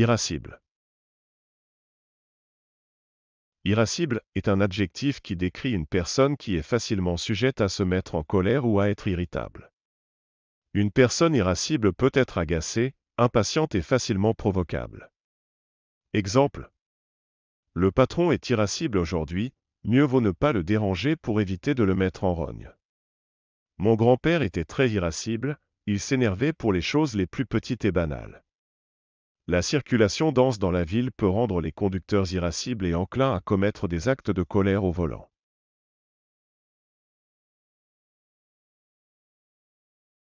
Irascible. Irascible est un adjectif qui décrit une personne qui est facilement sujette à se mettre en colère ou à être irritable. Une personne irascible peut être agacée, impatiente et facilement provocable. Exemple. Le patron est irascible aujourd'hui, mieux vaut ne pas le déranger pour éviter de le mettre en rogne. Mon grand-père était très irascible, il s'énervait pour les choses les plus petites et banales. La circulation dense dans la ville peut rendre les conducteurs irascibles et enclins à commettre des actes de colère au volant.